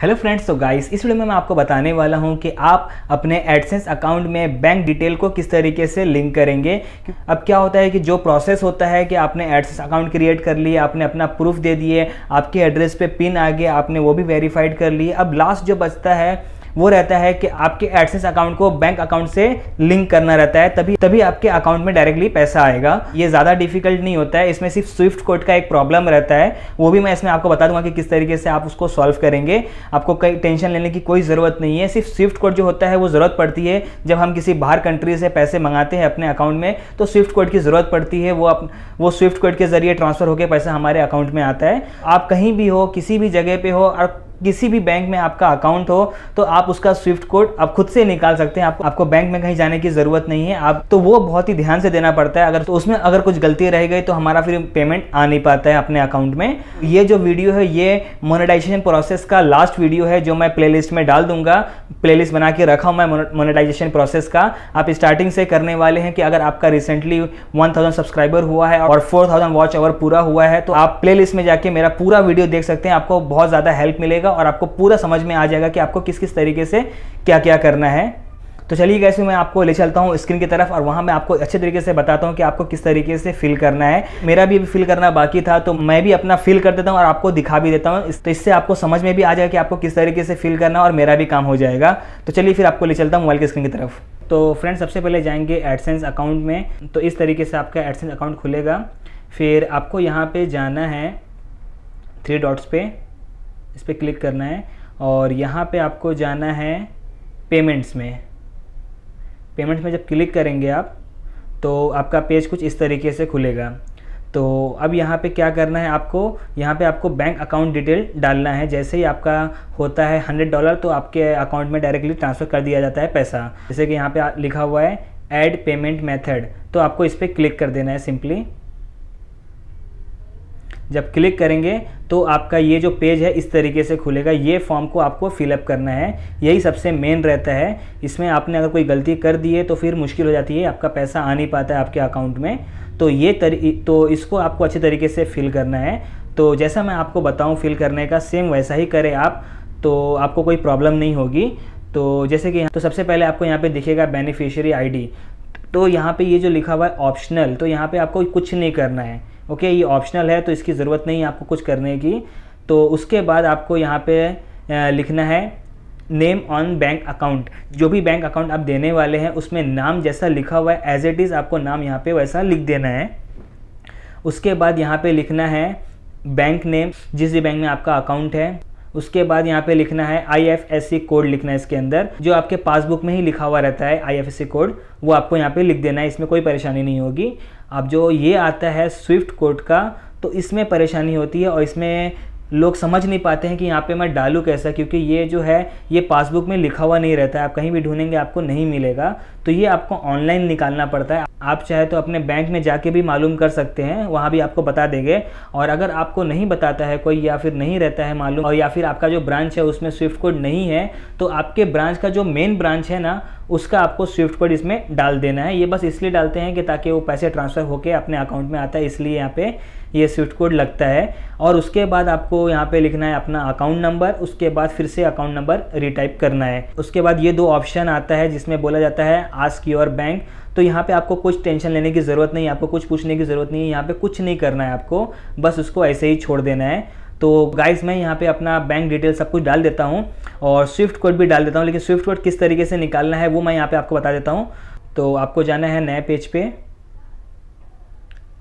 hello friends तो guys इस video में मैं आपको बताने वाला हूं कि आप अपने एडसेंस अकाउंट में बैंक डिटेल को किस तरीके से लिंक करेंगे अब क्या होता है कि जो प्रोसेस होता है कि आपने एडसेंस अकाउंट क्रिएट कर लिए आपने अपना प्रूफ दे दिए आपके एड्रेस पे पिन आ गया आपने वो भी वेरीफाइड कर लिए अब लास्ट जो बचता है वो रहता है कि आपके एडसेस अकाउंट को बैंक अकाउंट से लिंक करना रहता है तभी तभी आपके अकाउंट में डायरेक्टली पैसा आएगा ये ज़्यादा डिफिकल्ट नहीं होता है इसमें सिर्फ स्विफ्ट कोड का एक प्रॉब्लम रहता है वो भी मैं इसमें आपको बता दूंगा कि किस तरीके से आप उसको सॉल्व करेंगे आपको कई टेंशन लेने की कोई ज़रूरत नहीं है सिर्फ स्विफ्ट कोड जो होता है वो ज़रूरत पड़ती है जब हम किसी बाहर कंट्री से पैसे मंगाते हैं अपने अकाउंट में तो स्विफ्ट कोड की ज़रूरत पड़ती है वो अप, वो स्विफ्ट कोड के ज़रिए ट्रांसफ़र होकर पैसा हमारे अकाउंट में आता है आप कहीं भी हो किसी भी जगह पर हो और किसी भी बैंक में आपका अकाउंट हो तो आप उसका स्विफ्ट कोड आप खुद से निकाल सकते हैं आपको आपको बैंक में कहीं जाने की ज़रूरत नहीं है आप तो वो बहुत ही ध्यान से देना पड़ता है अगर तो उसमें अगर कुछ गलती रह गई तो हमारा फिर पेमेंट आ नहीं पाता है अपने अकाउंट में ये जो वीडियो है ये मोनेटाइजेशन प्रोसेस का लास्ट वीडियो है जो मैं प्ले में डाल दूंगा प्ले बना के रखा हूँ मैं मोनेटाइजेशन प्रोसेस का आप स्टार्टिंग से करने वाले हैं कि अगर आपका रिसेंटली वन सब्सक्राइबर हुआ है और फोर थाउजेंड वॉच आवर पूरा हुआ है तो आप प्लेलिस्ट में जाके मेरा पूरा वीडियो देख सकते हैं आपको बहुत ज़्यादा हेल्प मिलेगा जाएगा और आपको पूरा समझ में आ जाएगा कि आपको किस किस तरीके से क्या क्या करना है तो चलिए कैसे मैं आपको ले चलता हूँ स्क्रीन की तरफ और वहाँ मैं आपको अच्छे तरीके से बताता हूँ कि आपको किस तरीके से फिल करना है मेरा भी फिल करना बाकी था तो मैं भी अपना फिल कर देता हूँ और आपको दिखा भी देता हूँ तो इससे आपको समझ में भी आ जाएगा कि आपको किस तरीके से फिल करना और मेरा भी काम हो जाएगा तो चलिए फिर आपको ले चलता हूँ मोबाइल की स्क्रीन की तरफ तो फ्रेंड सबसे पहले जाएंगे एडसेंस अकाउंट में तो इस तरीके से आपका एडसेंस अकाउंट खुलेगा फिर आपको यहाँ पर जाना है थ्री डॉट्स पे इस पर क्लिक करना है और यहाँ पे आपको जाना है पेमेंट्स में पेमेंट्स में जब क्लिक करेंगे आप तो आपका पेज कुछ इस तरीके से खुलेगा तो अब यहाँ पे क्या करना है आपको यहाँ पे आपको बैंक अकाउंट डिटेल डालना है जैसे ही आपका होता है हंड्रेड डॉलर तो आपके अकाउंट में डायरेक्टली ट्रांसफ़र कर दिया जाता है पैसा जैसे कि यहाँ पे लिखा हुआ है एड पेमेंट मेथड तो आपको इस पर क्लिक कर देना है सिंपली जब क्लिक करेंगे तो आपका ये जो पेज है इस तरीके से खुलेगा ये फॉर्म को आपको फिलअप करना है यही सबसे मेन रहता है इसमें आपने अगर कोई गलती कर दी है तो फिर मुश्किल हो जाती है आपका पैसा आ नहीं पाता है आपके अकाउंट में तो ये तो इसको आपको अच्छे तरीके से फिल करना है तो जैसा मैं आपको बताऊँ फिल करने का सेम वैसा ही करें आप तो आपको कोई प्रॉब्लम नहीं होगी तो जैसे कि तो सबसे पहले आपको यहाँ पर दिखेगा बेनिफिशियरी आई तो यहाँ पर ये जो लिखा हुआ है ऑप्शनल तो यहाँ पर आपको कुछ नहीं करना है ओके ये ऑप्शनल है तो इसकी ज़रूरत नहीं है आपको कुछ करने की तो उसके बाद आपको यहाँ पे लिखना है नेम ऑन बैंक अकाउंट जो भी बैंक अकाउंट आप देने वाले हैं उसमें नाम जैसा लिखा हुआ है एज इट इज़ आपको नाम यहाँ पे वैसा लिख देना है उसके बाद यहाँ पे लिखना है बैंक नेम जिस भी बैंक में आपका अकाउंट है उसके बाद यहाँ पे लिखना है आई कोड लिखना है इसके अंदर जो आपके पासबुक में ही लिखा हुआ रहता है आई कोड वो आपको यहाँ पे लिख देना है इसमें कोई परेशानी नहीं होगी अब जो ये आता है स्विफ्ट कोड का तो इसमें परेशानी होती है और इसमें लोग समझ नहीं पाते हैं कि यहाँ पे मैं डालूँ कैसा क्योंकि ये जो है ये पासबुक में लिखा हुआ नहीं रहता है आप कहीं भी ढूंढेंगे आपको नहीं मिलेगा तो ये आपको ऑनलाइन निकालना पड़ता है आप चाहे तो अपने बैंक में जाके भी मालूम कर सकते हैं वहाँ भी आपको बता देंगे और अगर आपको नहीं बताता है कोई या फिर नहीं रहता है मालूम और या फिर आपका जो ब्रांच है उसमें स्विफ्ट कोड नहीं है तो आपके ब्रांच का जो मेन ब्रांच है ना उसका आपको स्विफ्ट कोड इसमें डाल देना है ये बस इसलिए डालते हैं कि ताकि वो पैसे ट्रांसफ़र होकर अपने अकाउंट में आता है इसलिए यहाँ पे ये स्विफ्ट कोड लगता है और उसके बाद आपको यहाँ पे लिखना है अपना अकाउंट नंबर उसके बाद फिर से अकाउंट नंबर रिटाइप करना है उसके बाद ये दो ऑप्शन आता है जिसमें बोला जाता है आस्क योर बैंक तो यहाँ पे आपको कुछ टेंशन लेने की ज़रूरत नहीं है आपको कुछ पूछने की ज़रूरत नहीं है यहाँ पे कुछ नहीं करना है आपको बस उसको ऐसे ही छोड़ देना है तो गाइज मैं यहाँ पे अपना बैंक डिटेल सब कुछ डाल देता हूँ और स्विफ्ट कोड भी डाल देता हूँ लेकिन स्विफ्ट कोड किस तरीके से निकालना है वो मैं यहाँ पे आपको बता देता हूँ तो आपको जाना है नए पेज पे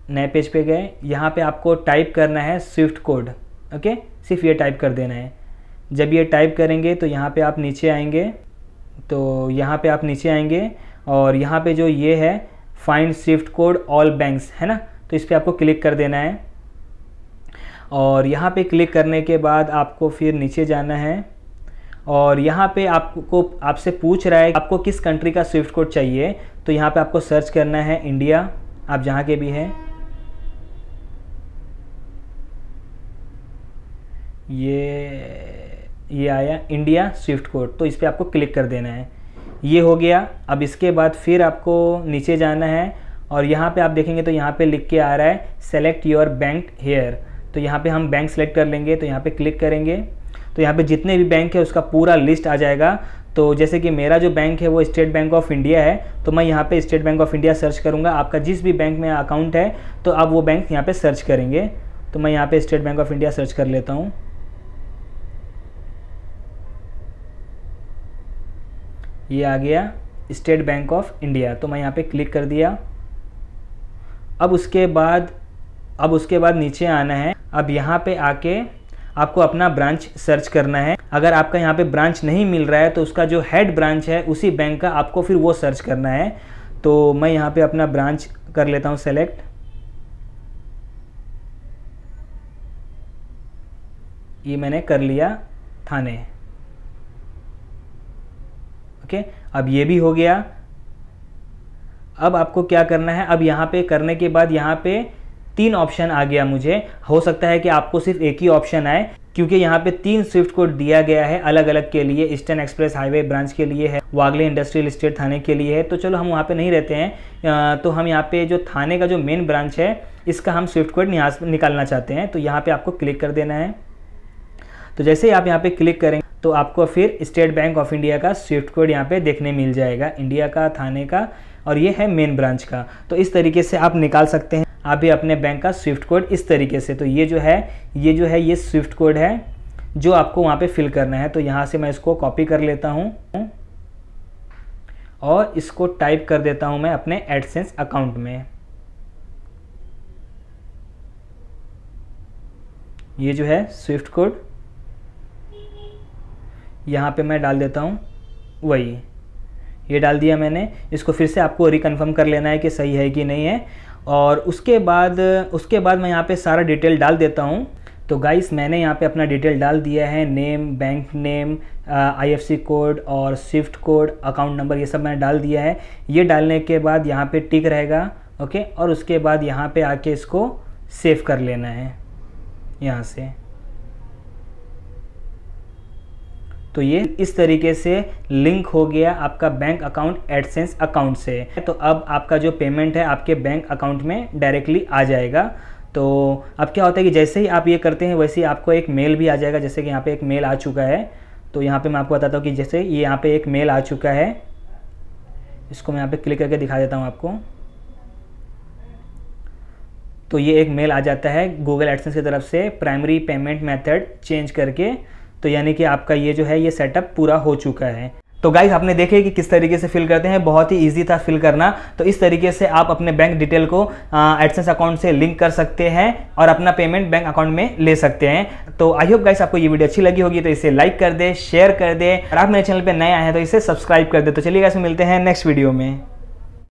नए पेज पे गए यहाँ पे आपको टाइप करना है स्विफ्ट कोड ओके सिर्फ ये टाइप कर देना है जब ये टाइप करेंगे तो यहाँ पे आप नीचे आएंगे तो यहाँ पे आप नीचे आएंगे और यहाँ पे जो ये है find swift code all banks है ना तो इस पर आपको क्लिक कर देना है और यहाँ पे क्लिक करने के बाद आपको फिर नीचे जाना है और यहाँ पे आपको आपसे पूछ रहा है आपको किस कंट्री का स्विफ्ट कोड चाहिए तो यहाँ पे आपको सर्च करना है इंडिया आप जहाँ के भी हैं ये ये आया इंडिया स्विफ्ट कोड तो इस पर आपको क्लिक कर देना है ये हो गया अब इसके बाद फिर आपको नीचे जाना है और यहाँ पे आप देखेंगे तो यहाँ पे लिख के आ रहा है सेलेक्ट योर बैंक हेयर तो यहाँ पे हम बैंक सेलेक्ट कर लेंगे तो यहाँ पे क्लिक करेंगे तो यहाँ पे जितने भी बैंक है उसका पूरा लिस्ट आ जाएगा तो जैसे कि मेरा जो बैंक है वो स्टेट बैंक ऑफ इंडिया है तो मैं यहाँ पे स्टेट बैंक ऑफ इंडिया सर्च करूँगा आपका जिस भी बैंक में अकाउंट है तो आप वो बैंक यहाँ पे सर्च करेंगे तो मैं यहाँ पे स्टेट बैंक ऑफ इंडिया सर्च कर लेता हूँ ये आ गया स्टेट बैंक ऑफ इंडिया तो मैं यहाँ पे क्लिक कर दिया अब उसके बाद अब उसके बाद नीचे आना है अब यहाँ पे आके आपको अपना ब्रांच सर्च करना है अगर आपका यहाँ पे ब्रांच नहीं मिल रहा है तो उसका जो हेड ब्रांच है उसी बैंक का आपको फिर वो सर्च करना है तो मैं यहाँ पे अपना ब्रांच कर लेता हूँ सेलेक्ट ये मैंने कर लिया थाने ओके अब ये भी हो गया अब आपको क्या करना है अब यहाँ पे करने के बाद यहाँ पे तीन ऑप्शन आ गया मुझे हो सकता है कि आपको सिर्फ एक ही ऑप्शन आए क्योंकि यहाँ पे तीन स्विफ्ट कोड दिया गया है अलग अलग के लिए ईस्टर्न एक्सप्रेस हाईवे ब्रांच के लिए है वागले इंडस्ट्रियल इस्टेट थाने के लिए है तो चलो हम वहाँ पे नहीं रहते हैं तो हम यहाँ पे जो थाने का जो मेन ब्रांच है इसका हम स्विफ्ट कोड निकालना चाहते हैं तो यहाँ पे आपको क्लिक कर देना है तो जैसे ही आप यहाँ पे क्लिक करेंगे तो आपको फिर स्टेट बैंक ऑफ इंडिया का स्विफ्ट कोड यहाँ पे देखने मिल जाएगा इंडिया का थाने का और ये है मेन ब्रांच का तो इस तरीके से आप निकाल सकते हैं आप भी अपने बैंक का स्विफ्ट कोड इस तरीके से तो ये जो है ये जो है ये स्विफ्ट कोड है जो आपको वहाँ पे फिल करना है तो यहाँ से मैं इसको कॉपी कर लेता हूँ और इसको टाइप कर देता हूँ मैं अपने एडसेंस अकाउंट में ये जो है स्विफ्ट कोड यहाँ पे मैं डाल देता हूँ वही ये डाल दिया मैंने इसको फिर से आपको रिकन्फर्म कर लेना है कि सही है कि नहीं है और उसके बाद उसके बाद मैं यहाँ पे सारा डिटेल डाल देता हूँ तो गाइस मैंने यहाँ पे अपना डिटेल डाल दिया है name bank name IFSC code और स्विफ्ट कोड अकाउंट नंबर ये सब मैंने डाल दिया है ये डालने के बाद यहाँ पे टिक रहेगा ओके और उसके बाद यहाँ पे आके इसको सेव कर लेना है यहाँ से तो ये इस तरीके से लिंक हो गया आपका बैंक अकाउंट एडसेंस अकाउंट से तो अब आपका जो पेमेंट है आपके बैंक अकाउंट में डायरेक्टली आ जाएगा तो अब क्या होता है कि जैसे ही आप ये करते हैं वैसे ही आपको एक मेल भी आ जाएगा जैसे कि यहाँ पे एक मेल आ चुका है तो यहाँ पे मैं आपको बताता हूँ कि जैसे ये यहाँ पे एक मेल आ चुका है इसको मैं यहाँ पे क्लिक करके दिखा देता हूँ आपको तो ये एक मेल आ जाता है गूगल एडसेंस की तरफ से प्राइमरी पेमेंट मेथड चेंज करके तो यानी कि आपका ये जो है ये सेटअप पूरा हो चुका है तो गाइज आपने देखे कि किस तरीके से फिल करते हैं बहुत ही इजी था फिल करना तो इस तरीके से आप अपने बैंक डिटेल को एडसेंस अकाउंट से लिंक कर सकते हैं और अपना पेमेंट बैंक अकाउंट में ले सकते हैं तो आई होप गाइस आपको ये वीडियो अच्छी लगी होगी तो इसे लाइक कर दे शेयर कर दे और आप मेरे चैनल पर नए आए हैं तो इसे सब्सक्राइब कर दे तो चलिए गाइस मिलते हैं नेक्स्ट वीडियो में